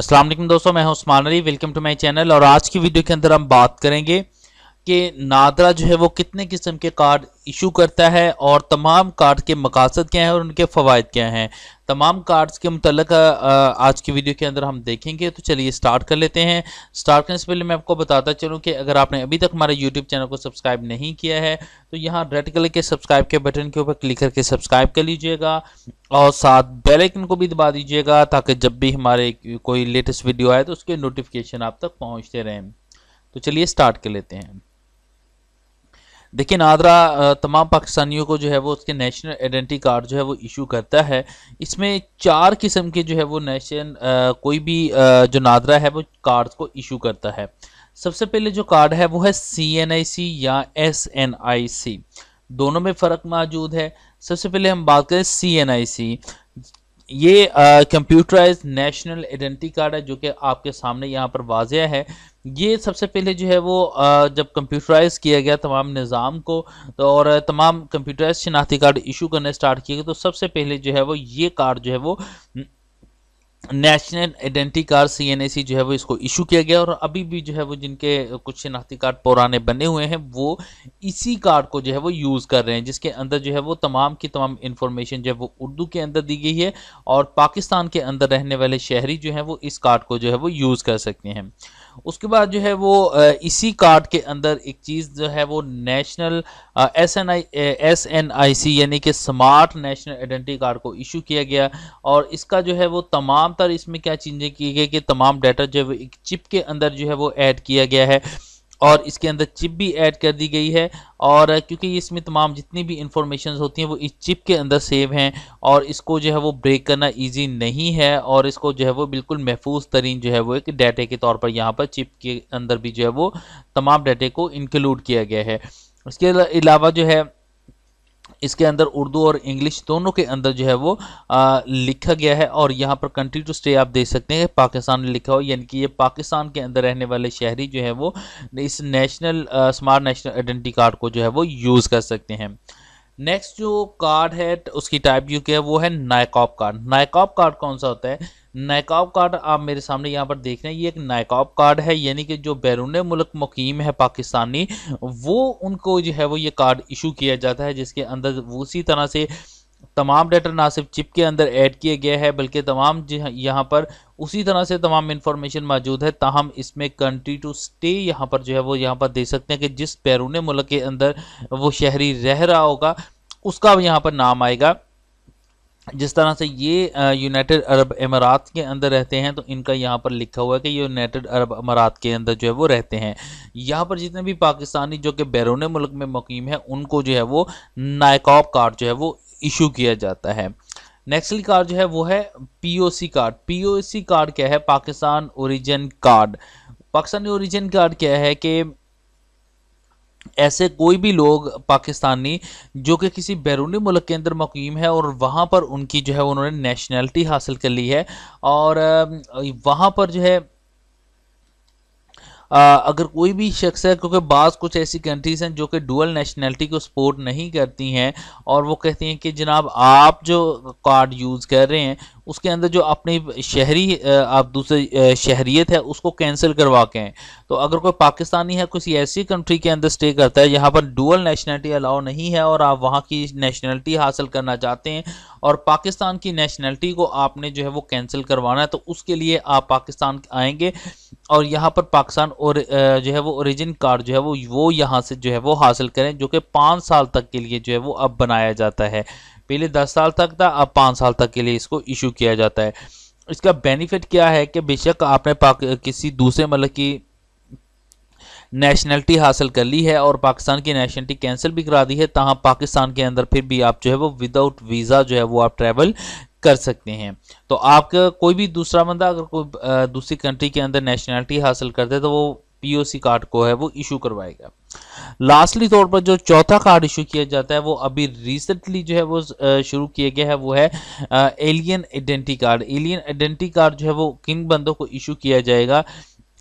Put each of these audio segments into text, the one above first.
असलम दोस्तों मैं हूं Usman Ali welcome to my channel और आज की वीडियो के अंदर हम बात करेंगे कि नादरा जो है वो कितने किस्म के कार्ड इशू करता है और तमाम कार्ड के मकासद क्या हैं और उनके फ़वाद क्या हैं तमाम कार्ड्स के मतलब आज की वीडियो के अंदर हम देखेंगे तो चलिए स्टार्ट कर लेते हैं स्टार्ट करने से पहले मैं आपको बताता चलूँ कि अगर आपने अभी तक हमारे यूट्यूब चैनल को सब्सक्राइब नहीं किया है तो यहाँ रेड कलर के सब्सक्राइब के बटन के ऊपर क्लिक करके सब्सक्राइब कर लीजिएगा और साथ बेल को भी दबा दीजिएगा ताकि जब भी हमारे कोई लेटेस्ट वीडियो आए तो उसके नोटिफिकेशन आप तक पहुँचते रहें तो चलिए स्टार्ट कर लेते हैं देखिए नादरा तमाम पाकिस्तानियों को जो है वो उसके नेशनल आइडेंटिटी कार्ड जो है वो इशू करता है इसमें चार किस्म के जो है वो नेशन कोई भी जो नादरा है वो कार्ड को इशू करता है सबसे पहले जो कार्ड है वो है सी एन आई सी या एस एन आई सी दोनों में फ़र्क मौजूद है सबसे पहले हम बात करें सी एन आई सी ये कंप्यूटराइज नेशनल आइडेंटिटी कार्ड है जो कि आपके सामने यहाँ पर वाजह है ये सबसे पहले जो है वो जब कंप्यूटराइज किया गया तमाम निज़ाम को तो और तमाम कंप्यूटराइज शिनाख्ती कार्ड इशू करने स्टार्ट किए गए तो सबसे पहले जो है वो ये कार्ड जो है वो नेशनल आइडेंटिटी कार्ड सी जो है वो इसको इशू किया गया और अभी भी जो है वो जिनके कुछ शनाख्ती कार्ड पुराने बने हुए हैं वो इसी कार्ड को जो है वो यूज़ कर रहे हैं जिसके अंदर जो है वो तमाम की तमाम इन्फॉर्मेशन जो है वो उर्दू के अंदर दी गई है और पाकिस्तान के अंदर रहने वाले शहरी जो है वो इस कार्ड को जो है वो यूज़ कर सकते हैं उसके बाद जो है वो इसी कार्ड के अंदर एक चीज़ जो है वो national S N I S N I C यानी कि स्मार्ट नेशनल आइडेंटिटी कार्ड को इशू किया गया और इसका जो है वो तमाम तर इसमें क्या चेंजें की गई कि तमाम डाटा जो है वो एक चिप के अंदर जो है वो ऐड किया गया है और इसके अंदर चिप भी ऐड कर दी गई है और क्योंकि इसमें तमाम जितनी भी इंफॉर्मेशन होती हैं वो इस चिप के अंदर सेव हैं और इसको जो है वो ब्रेक करना इजी नहीं है और इसको जो है वो बिल्कुल महफूज तरीन जो है वो एक डाटे के तौर पर यहाँ पर चिप के अंदर भी जो है वो तमाम डाटे को इंक्लूड किया गया है इसके अलावा जो है इसके अंदर उर्दू और इंग्लिश दोनों के अंदर जो है वो आ, लिखा गया है और यहाँ पर कंट्री टू स्टे आप देख सकते हैं पाकिस्तान लिखा हो यानी कि ये पाकिस्तान के अंदर रहने वाले शहरी जो है वो इस national smart national identity card को जो है वो यूज़ कर सकते हैं नेक्स्ट जो कार्ड है तो उसकी टाइप जो क्या है वो है नाइकॉप कार्ड नाइकॉप कार्ड कौन सा होता है नाइकॉप कार्ड आप मेरे सामने यहाँ पर देख रहे हैं ये एक नाइकॉप कार्ड है यानी कि जो बैरून मुल्क मुकीम है पाकिस्तानी वो उनको जो है वो ये कार्ड इशू किया जाता है जिसके अंदर उसी तरह से तमाम डाटा ना सिर्फ चिप के अंदर ऐड किए गए हैं बल्कि तमाम हाँ, यहाँ पर उसी तरह से तमाम इन्फॉर्मेशन मौजूद है ताहम इसमें कंट्री टू स्टे यहाँ पर जो है वो यहाँ पर दे सकते हैं कि जिस बैरून मुल्क के अंदर वो शहरी रह रहा होगा उसका यहाँ पर नाम आएगा जिस तरह से ये यूनाइटेड अरब अमारात के अंदर रहते हैं तो इनका यहाँ पर लिखा हुआ है कि यूनाइटेड अरब अमारात के अंदर जो है वो रहते हैं यहाँ पर जितने भी पाकिस्तानी जो कि बैरून मुल्क में मुकीम है उनको जो है वो नायकॉब कार्ड जो है वो इशू किया जाता है नेक्स्ट कार्ड जो है वो है पीओसी कार्ड पीओसी कार्ड क्या है Pakistan origin card Pakistani origin card क्या है कि ऐसे कोई भी लोग पाकिस्तानी जो कि किसी बैरूनी मुल्क के अंदर मुकीम है और वहाँ पर उनकी जो है उन्होंने नेशनलिटी हासिल कर ली है और वहाँ पर जो है अगर कोई भी शख्स है क्योंकि बाज़ कुछ ऐसी कंट्रीज़ हैं जो कि डुअल नेशनलिटी को सपोर्ट नहीं करती हैं और वो कहती हैं कि जनाब आप जो कार्ड यूज़ कर रहे हैं उसके अंदर जो अपनी शहरी आप दूसरे शहरीत है उसको कैंसिल करवा के हैं तो अगर कोई पाकिस्तानी है किसी ऐसी कंट्री के अंदर स्टे करता है यहाँ पर डुअल नेशनलिटी अलाउ नहीं है और आप वहाँ की नेशनलिटी हासिल करना चाहते हैं और पाकिस्तान की नेशनलिटी को आपने जो है वो कैंसिल करवाना है तो उसके लिए आप पाकिस्तान आएंगे और यहाँ पर पाकिस्तान और जो है वो ओरिजिन कार्ड जो है वो वो यहाँ से जो है वो हासिल करें जो कि पाँच साल तक के लिए जो है वो अब बनाया जाता है पहले दस साल तक था अब पाँच साल तक के लिए इसको इशू किया जाता है इसका बेनिफिट क्या है कि बेशक आपने पाक किसी दूसरे मतलब की नेशनलिटी हासिल कर ली है और पाकिस्तान की नेशनलिटी कैंसिल भी करा दी है तहाँ पाकिस्तान के अंदर फिर भी आप जो है वो विदाउट वीज़ा जो है वो आप ट्रैवल कर सकते हैं तो आपका कोई भी दूसरा बंदा अगर कोई दूसरी कंट्री के अंदर नेशनैलिटी हासिल करते है तो वो पीओसी कार्ड को है वो इशू करवाएगा लास्टली तौर पर जो चौथा कार्ड इशू किया जाता है वो अभी रिसेंटली जो है वो शुरू किया गया है वो है alien identity card alien identity card जो है वो किन बंदों को इशू किया जाएगा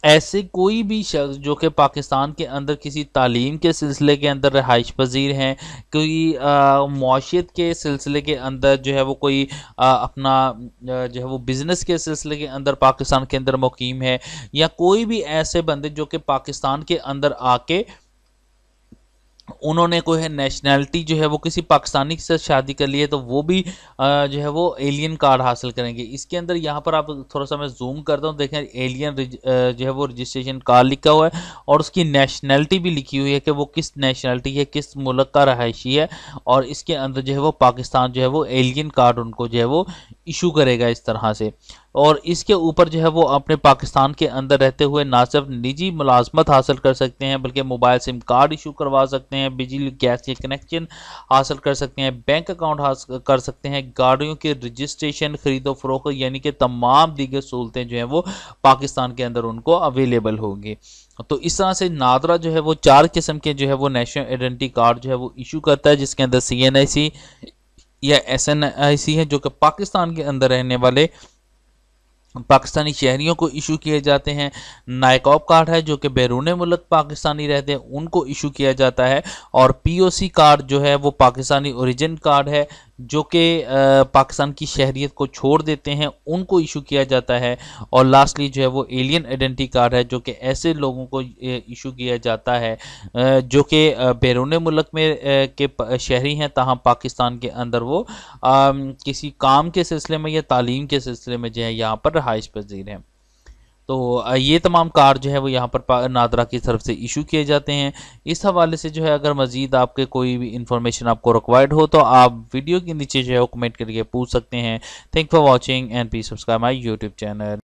ऐसे कोई भी शख्स जो कि पाकिस्तान के अंदर किसी तालीम के सिलसिले के अंदर रहाइश पजीर हैं कोई माशियत के सिलसिले के अंदर जो है वो कोई आ, अपना जो है वो बिज़नेस के सिलसिले के अंदर पाकिस्तान के अंदर मुकीम है या कोई भी ऐसे बंदे जो कि पाकिस्तान के अंदर आके उन्होंने कोई है नेशनैलिटी जो है वो किसी पाकिस्तानी से शादी कर ली है तो वो भी जो है वो एलियन कार्ड हासिल करेंगे इसके अंदर यहाँ पर आप थोड़ा सा मैं जूम करता हूँ देखें एलियन जो है वो रजिस्ट्रेशन कार्ड लिखा हुआ है और उसकी नेशनैलिटी भी लिखी हुई है कि वो किस नेशनैलिटी है किस मुल्क का रहायशी है और इसके अंदर जो है वो पाकिस्तान जो है वो एलियन कार्ड उनको जो है वो इशू करेगा इस तरह से और इसके ऊपर जो है वो अपने पाकिस्तान के अंदर रहते हुए ना सिर्फ निजी मुलाजमत हासिल कर सकते हैं बल्कि मोबाइल सिम कार्ड इशू करवा सकते हैं बिजली गैस के कनेक्शन हासिल कर सकते हैं बैंक अकाउंट हासिल कर सकते हैं गाड़ियों के रजिस्ट्रेशन खरीदो फरोख यानी कि तमाम दीगर सहूलतें जो हैं वो पाकिस्तान के अंदर उनको अवेलेबल होंगी तो इस तरह से नादरा जो है वो चार किस्म के जो है वो नेशनल आइडेंटिटी कार्ड जो है वो इशू करता है जिसके अंदर सी एन आई सी या एस एन आई सी है जो कि पाकिस्तान के अंदर रहने वाले पाकिस्तानी शहरीों को इशू किए जाते हैं नायकॉप कार्ड है जो कि बैरून मुल्क पाकिस्तानी रहते हैं उनको इशू किया जाता है और पीओसी कार्ड जो है वो पाकिस्तानी ओरिजिन कार्ड है जो कि पाकिस्तान की शहरीत को छोड़ देते हैं उनको इशू किया जाता है और लास्टली जो है वो एलियन आइडेंटिटी कार्ड है जो कि ऐसे लोगों को इशू किया जाता है जो कि बैरून मुल्क में के शहरी हैं तहम पाकिस्तान के अंदर वो आ, किसी काम के सिलसिले में या तालीम के सिलसिले में जो है यहाँ पर रहाइश पजीर हैं तो ये तमाम कार्ड जो है वो यहाँ पर नादरा की तरफ से इशू किए जाते हैं इस हवाले से जो है अगर मज़ीद आपके कोई भी इन्फॉर्मेशन आपको रिक्वायर्ड हो तो आप वीडियो के नीचे जो है वो कमेंट करके पूछ सकते हैं thank for watching and please subscribe my YouTube channel